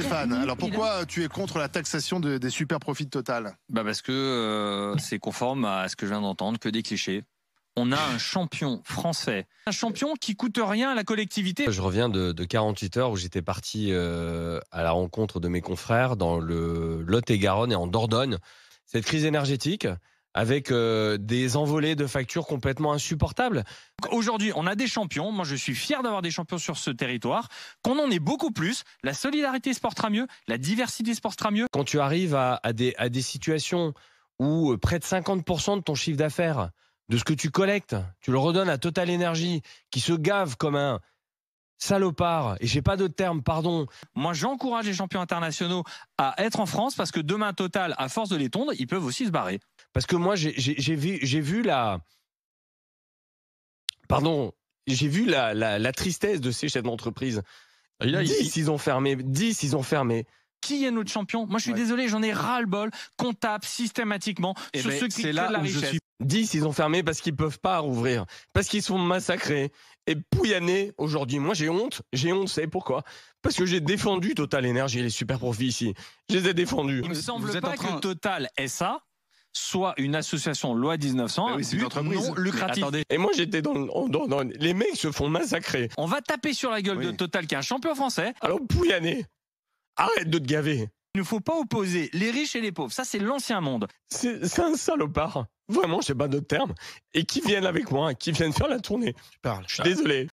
Stéphane, alors pourquoi tu es contre la taxation des super profits de Total bah, Parce que euh, c'est conforme à ce que je viens d'entendre, que des clichés. On a un champion français, un champion qui coûte rien à la collectivité. Je reviens de, 48 heures où j'étais parti euh, à la rencontre de mes confrères dans le Lot-et-Garonne et en Dordogne. Cette crise énergétique, avec euh, des envolées de factures complètement insupportables. Aujourd'hui, on a des champions. Moi, je suis fier d'avoir des champions sur ce territoire. Qu'on en ait beaucoup plus. La solidarité se portera mieux. La diversité se portera mieux. Quand tu arrives à, des, situations où euh, près de 50% de ton chiffre d'affaires, de ce que tu collectes, tu le redonnes à Total Energy, qui se gave comme un salopard, et j'ai pas d'autre terme, pardon. Moi, j'encourage les champions internationaux à être en France parce que demain, Total, à force de les tondre, ils peuvent aussi se barrer. Parce que moi, j'ai vu, vu la. Pardon, j'ai vu la, la, tristesse de ces chefs d'entreprise. 10, ah, ils ont fermé. 10, ils ont fermé. Qui est notre champion Moi, je suis désolé, j'en ai ras-le-bol qu'on tape systématiquement eh sur ceux qui créent là de la richesse. 10, ils ont fermé parce qu'ils peuvent pas rouvrir, parce qu'ils sont massacrés et pouillanés aujourd'hui. Moi, j'ai honte, j'ai honte, vous savez pourquoi Parce que j'ai défendu Total Energy et les super profits ici. Je les ai défendus. Il me semble pas que Total SA soit une association loi 1900 non lucrative. Et moi j'étais dans, dans, les mecs se font massacrer. On va taper sur la gueule de Total qui est un champion français. Alors Pouyanné, arrête de te gaver. Il ne faut pas opposer les riches et les pauvres. Ça, c'est l'ancien monde. C'est un salopard. Vraiment, je sais pas d'autres termes. Et qui viennent avec moi, qui viennent faire la tournée. parle. Je suis désolé.